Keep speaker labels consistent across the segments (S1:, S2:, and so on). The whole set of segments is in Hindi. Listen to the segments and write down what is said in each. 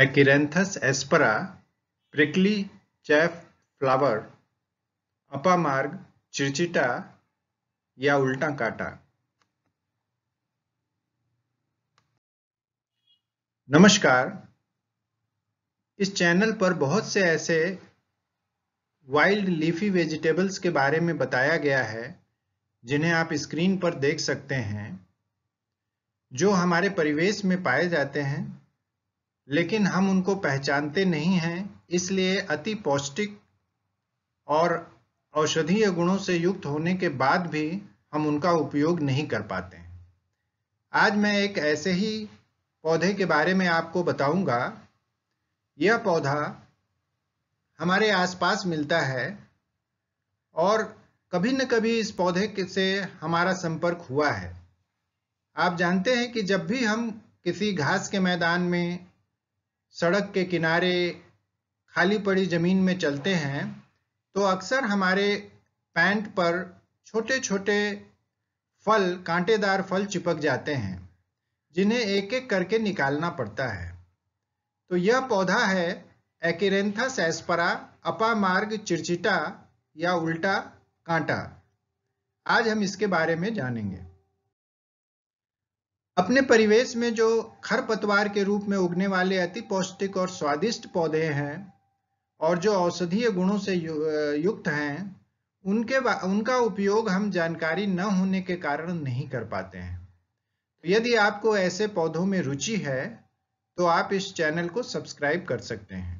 S1: Aciranthus एस्परा प्रिकली चैफ फ्लावर अपामार्ग चिरचिटा या उल्टा काटा नमस्कार इस चैनल पर बहुत से ऐसे वाइल्ड लीफी वेजिटेबल्स के बारे में बताया गया है जिन्हें आप स्क्रीन पर देख सकते हैं जो हमारे परिवेश में पाए जाते हैं लेकिन हम उनको पहचानते नहीं हैं इसलिए अति पौष्टिक और औषधीय गुणों से युक्त होने के बाद भी हम उनका उपयोग नहीं कर पाते हैं आज मैं एक ऐसे ही पौधे के बारे में आपको बताऊंगा यह पौधा हमारे आसपास मिलता है और कभी न कभी इस पौधे से हमारा संपर्क हुआ है आप जानते हैं कि जब भी हम किसी घास के मैदान में सड़क के किनारे खाली पड़ी ज़मीन में चलते हैं तो अक्सर हमारे पैंट पर छोटे छोटे फल कांटेदार फल चिपक जाते हैं जिन्हें एक एक करके निकालना पड़ता है तो यह पौधा है एकेरेंथा सैस्परा अपामार्ग चिरचिटा या उल्टा कांटा आज हम इसके बारे में जानेंगे अपने परिवेश में जो खरपतवार के रूप में उगने वाले अति पौष्टिक और स्वादिष्ट पौधे हैं और जो औषधीय गुणों से यु, युक्त हैं उनके उनका उपयोग हम जानकारी न होने के कारण नहीं कर पाते हैं तो यदि आपको ऐसे पौधों में रुचि है तो आप इस चैनल को सब्सक्राइब कर सकते हैं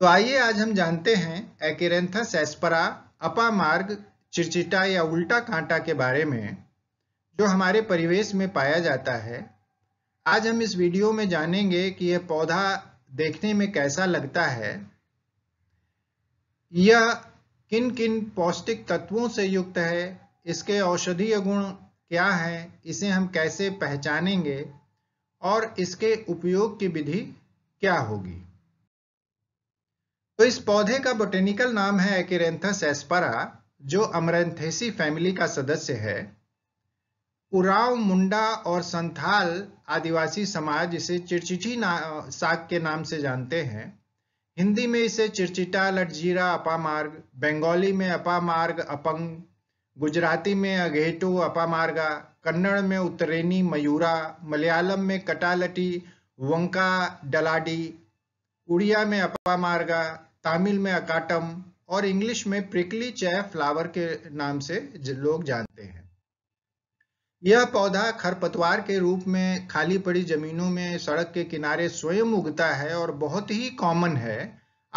S1: तो आइए आज हम जानते हैं एकेरेंथस एस्परा अपा मार्ग चिरचिटा या उल्टा कांटा के बारे में जो हमारे परिवेश में पाया जाता है आज हम इस वीडियो में जानेंगे कि यह पौधा देखने में कैसा लगता है यह किन किन पौष्टिक तत्वों से युक्त है इसके औषधीय गुण क्या हैं इसे हम कैसे पहचानेंगे और इसके उपयोग की विधि क्या होगी तो इस पौधे का बोटेनिकल नाम है एकेरेंथस एस्परा जो अमरेंथेसी फैमिली का सदस्य है उराव मुंडा और संथाल आदिवासी समाज इसे चिड़चिटी साग के नाम से जानते हैं हिंदी में इसे चिरचिटा लटजीरा अपामार्ग बंगाली में अपामार्ग अपंग गुजराती में अघेटो अपामार्गा कन्नड़ में उत्तरेनी मयूरा मलयालम में कटालटी वंका डलाडी उड़िया में अपामार्गा तमिल में अकाटम और इंग्लिश में प्रिकली चै फ्लावर के नाम से लोग जानते हैं यह पौधा खरपतवार के रूप में खाली पड़ी जमीनों में सड़क के किनारे स्वयं उगता है और बहुत ही कॉमन है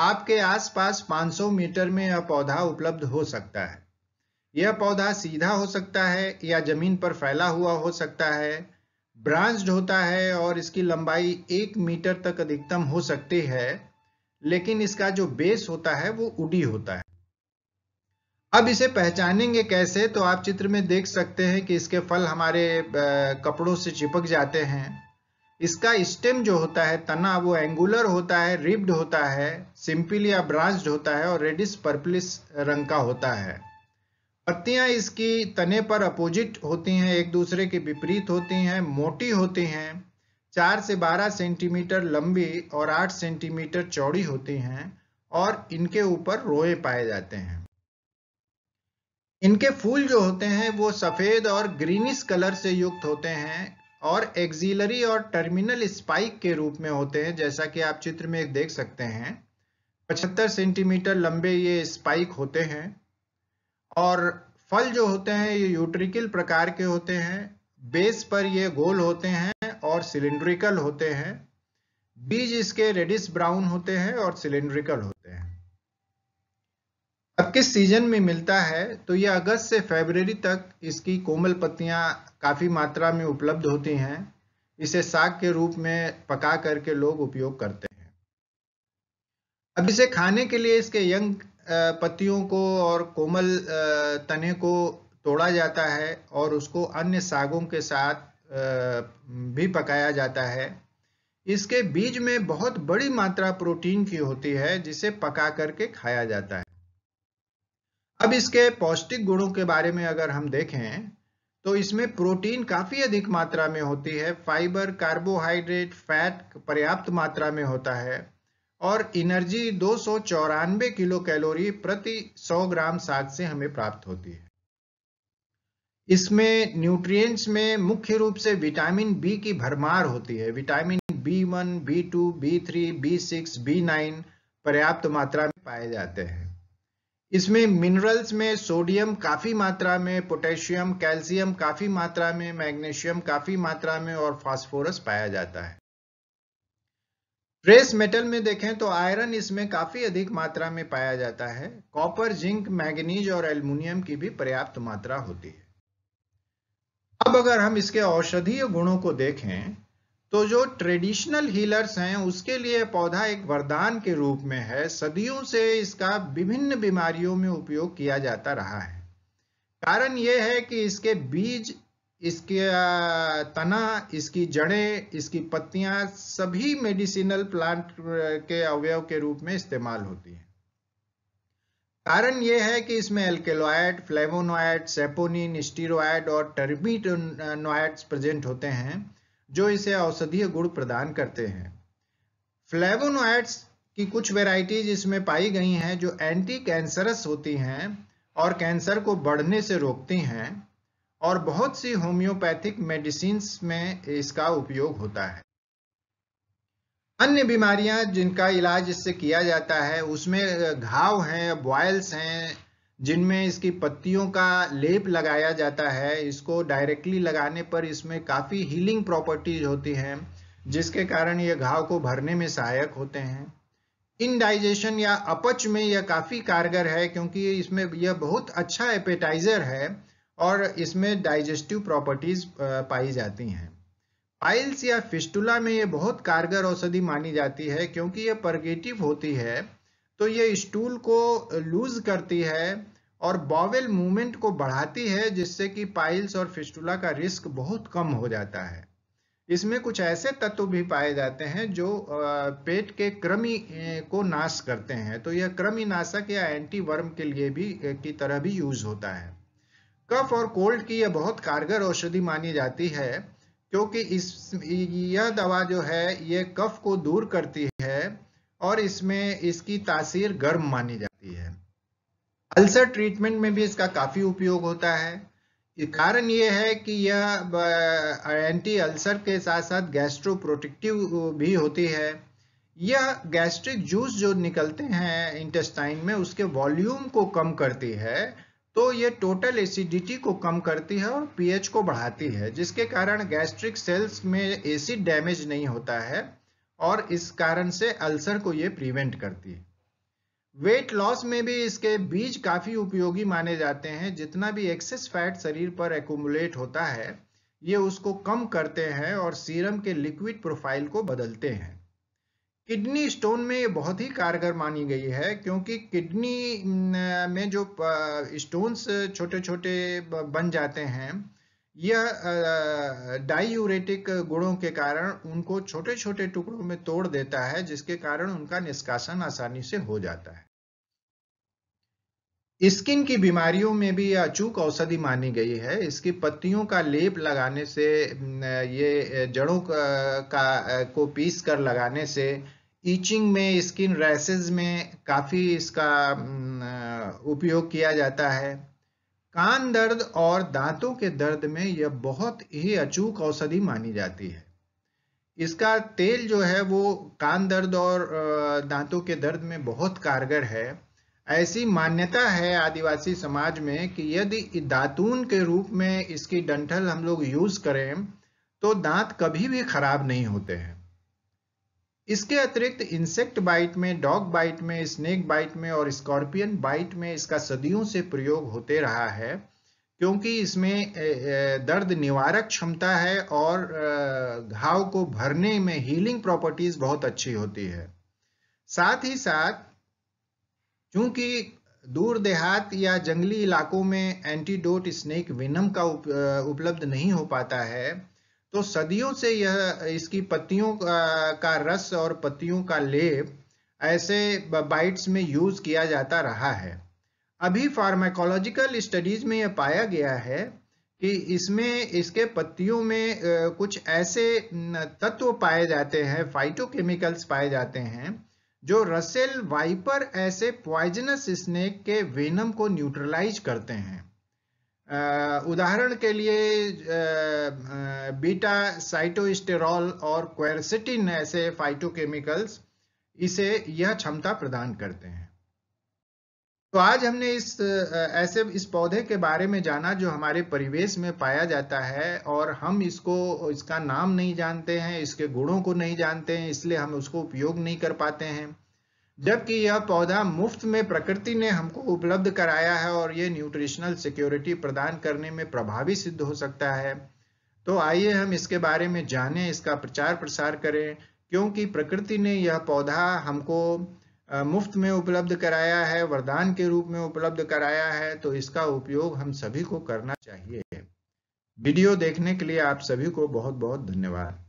S1: आपके आसपास 500 मीटर में यह पौधा उपलब्ध हो सकता है यह पौधा सीधा हो सकता है या जमीन पर फैला हुआ हो सकता है ब्रांच्ड होता है और इसकी लंबाई एक मीटर तक अधिकतम हो सकती है लेकिन इसका जो बेस होता है वो उडी होता है अब इसे पहचानेंगे कैसे तो आप चित्र में देख सकते हैं कि इसके फल हमारे कपड़ों से चिपक जाते हैं इसका स्टेम जो होता है तना वो एंगुलर होता है रिब्ड होता है सिंपल या ब्रांच्ड होता है और रेडिस पर्पलिस रंग का होता है पत्तियां इसकी तने पर अपोजिट होती हैं एक दूसरे के विपरीत होती हैं मोटी होती हैं चार से बारह सेंटीमीटर लंबी और आठ सेंटीमीटर चौड़ी होती हैं और इनके ऊपर रोए पाए जाते हैं इनके फूल जो होते हैं वो सफेद और ग्रीनिश कलर से युक्त होते हैं और एक्सिलरी और टर्मिनल स्पाइक के रूप में होते हैं जैसा कि आप चित्र में देख सकते हैं 75 सेंटीमीटर लंबे ये स्पाइक होते हैं और फल जो होते हैं ये यूट्रिकल प्रकार के होते हैं बेस पर ये गोल होते हैं और सिलेंड्रिकल होते हैं बीज इसके रेडिस ब्राउन होते हैं और सिलेंड्रिकल होते हैं अब किस सीजन में मिलता है तो ये अगस्त से फरवरी तक इसकी कोमल पत्तियां काफ़ी मात्रा में उपलब्ध होती हैं इसे साग के रूप में पका करके लोग उपयोग करते हैं अब इसे खाने के लिए इसके यंग पत्तियों को और कोमल तने को तोड़ा जाता है और उसको अन्य सागों के साथ भी पकाया जाता है इसके बीज में बहुत बड़ी मात्रा प्रोटीन की होती है जिसे पका करके खाया जाता है अब इसके पौष्टिक गुणों के बारे में अगर हम देखें तो इसमें प्रोटीन काफी अधिक मात्रा में होती है फाइबर कार्बोहाइड्रेट फैट पर्याप्त मात्रा में होता है और एनर्जी दो किलो कैलोरी प्रति 100 ग्राम साग से हमें प्राप्त होती है इसमें न्यूट्रिएंट्स में मुख्य रूप से विटामिन बी की भरमार होती है vitamin B one B two B three B six B nine पर्याप्त मात्रा में पाए जाते हैं इसमें मिनरल्स में सोडियम काफ़ी मात्रा में पोटेशियम कैल्शियम काफ़ी मात्रा में मैग्नीशियम काफ़ी मात्रा में और फास्फोरस पाया जाता है ट्रेस मेटल में देखें तो आयरन इसमें काफ़ी अधिक मात्रा में पाया जाता है कॉपर जिंक मैग्नीज और एल्यूमिनियम की भी पर्याप्त मात्रा होती है अब अगर हम इसके औषधीय गुणों को देखें तो जो ट्रेडिशनल हीलर्स हैं उसके लिए पौधा एक वरदान के रूप में है सदियों से इसका विभिन्न बीमारियों में उपयोग किया जाता रहा है कारण यह है कि इसके बीज इसके तना इसकी जड़ें इसकी पत्तियां सभी मेडिसिनल प्लांट के अवयव के रूप में इस्तेमाल होती हैं कारण यह है कि इसमें एल्केलॉयड फ्लेवोनॉयड सेपोनिन स्टीरोड और टर्बिटोनॉयड्स प्रेजेंट होते हैं जो इसे औषधीय गुण प्रदान करते हैं फ्लेवोनोइड्स की कुछ वेराइटीज इसमें पाई गई हैं जो एंटी कैंसरस होती हैं और कैंसर को बढ़ने से रोकती हैं और बहुत सी होम्योपैथिक मेडिसिन में इसका उपयोग होता है अन्य बीमारियां जिनका इलाज इससे किया जाता है उसमें घाव हैं बॉयल्स हैं जिनमें इसकी पत्तियों का लेप लगाया जाता है इसको डायरेक्टली लगाने पर इसमें काफ़ी हीलिंग प्रॉपर्टीज होती हैं जिसके कारण यह घाव को भरने में सहायक होते हैं इनडाइजेशन या अपच में यह काफ़ी कारगर है क्योंकि इसमें यह बहुत अच्छा एपेटाइज़र है और इसमें डाइजेस्टिव प्रॉपर्टीज पाई जाती हैं पाइल्स या फिस्टुला में यह बहुत कारगर औषधि मानी जाती है क्योंकि ये परगेटिव होती है तो ये स्टूल को लूज करती है और बॉवेल मूवमेंट को बढ़ाती है जिससे कि पाइल्स और फिस्टूला का रिस्क बहुत कम हो जाता है इसमें कुछ ऐसे तत्व भी पाए जाते हैं जो पेट के क्रमी को नाश करते हैं तो यह क्रमिनाशक या एंटी वर्म के लिए भी की तरह भी यूज होता है कफ और कोल्ड की यह बहुत कारगर औषधि मानी जाती है क्योंकि इस यह दवा जो है ये कफ को दूर करती है और इसमें इसकी तासीर गर्म मानी जाती है अल्सर ट्रीटमेंट में भी इसका काफ़ी उपयोग होता है कारण यह है कि यह एंटी अल्सर के साथ साथ गैस्ट्रो प्रोटेक्टिव भी होती है यह गैस्ट्रिक जूस जो निकलते हैं इंटेस्टाइन में उसके वॉल्यूम को कम करती है तो ये टोटल एसिडिटी को कम करती है और पीएच को बढ़ाती है जिसके कारण गैस्ट्रिक सेल्स में एसिड डैमेज नहीं होता है और इस कारण से अल्सर को ये प्रिवेंट करती है वेट लॉस में भी इसके बीज काफी उपयोगी माने जाते हैं जितना भी एक्सेस फैट शरीर पर एकुमुलेट होता है ये उसको कम करते हैं और सीरम के लिक्विड प्रोफाइल को बदलते हैं किडनी स्टोन में ये बहुत ही कारगर मानी गई है क्योंकि किडनी में जो स्टोन्स छोटे छोटे बन जाते हैं यह डायूरेटिक गुणों के कारण उनको छोटे छोटे टुकड़ों में तोड़ देता है जिसके कारण उनका निष्कासन आसानी से हो जाता है स्किन की बीमारियों में भी यह अचूक औषधि मानी गई है इसकी पत्तियों का लेप लगाने से ये जड़ों का, का को पीस कर लगाने से ईचिंग में स्किन रैसेज में काफ़ी इसका उपयोग किया जाता है कान दर्द और दांतों के दर्द में यह बहुत ही अचूक औषधि मानी जाती है इसका तेल जो है वो कान दर्द और दांतों के दर्द में बहुत कारगर है ऐसी मान्यता है आदिवासी समाज में कि यदि दातून के रूप में इसकी डंठल हम लोग यूज़ करें तो दांत कभी भी खराब नहीं होते हैं इसके अतिरिक्त इंसेक्ट बाइट में डॉग बाइट में स्नेक बाइट में और स्कॉर्पियन बाइट में इसका सदियों से प्रयोग होते रहा है क्योंकि इसमें दर्द निवारक क्षमता है और घाव को भरने में हीलिंग प्रॉपर्टीज बहुत अच्छी होती है साथ ही साथ चूंकि दूर देहात या जंगली इलाकों में एंटीडोट स्नेक विनम का उपलब्ध नहीं हो पाता है तो सदियों से यह इसकी पत्तियों का रस और पत्तियों का लेप ऐसे बाइट्स में यूज किया जाता रहा है अभी फार्माकोलॉजिकल स्टडीज में यह पाया गया है कि इसमें इसके पत्तियों में कुछ ऐसे तत्व पाए जाते हैं फाइटोकेमिकल्स पाए जाते हैं जो रसेल वाइपर ऐसे पॉइजनस स्नेक के वेनम को न्यूट्रलाइज करते हैं उदाहरण के लिए बीटा साइटोस्टेरॉल और क्वेरसिटिन ऐसे फाइटोकेमिकल्स इसे यह क्षमता प्रदान करते हैं तो आज हमने इस ऐसे इस पौधे के बारे में जाना जो हमारे परिवेश में पाया जाता है और हम इसको इसका नाम नहीं जानते हैं इसके गुणों को नहीं जानते हैं इसलिए हम उसको उपयोग नहीं कर पाते हैं जबकि यह पौधा मुफ्त में प्रकृति ने हमको उपलब्ध कराया है और ये न्यूट्रिशनल सिक्योरिटी प्रदान करने में प्रभावी सिद्ध हो सकता है तो आइए हम इसके बारे में जानें इसका प्रचार प्रसार करें क्योंकि प्रकृति ने यह पौधा हमको मुफ्त में उपलब्ध कराया है वरदान के रूप में उपलब्ध कराया है तो इसका उपयोग हम सभी को करना चाहिए वीडियो देखने के लिए आप सभी को बहुत बहुत धन्यवाद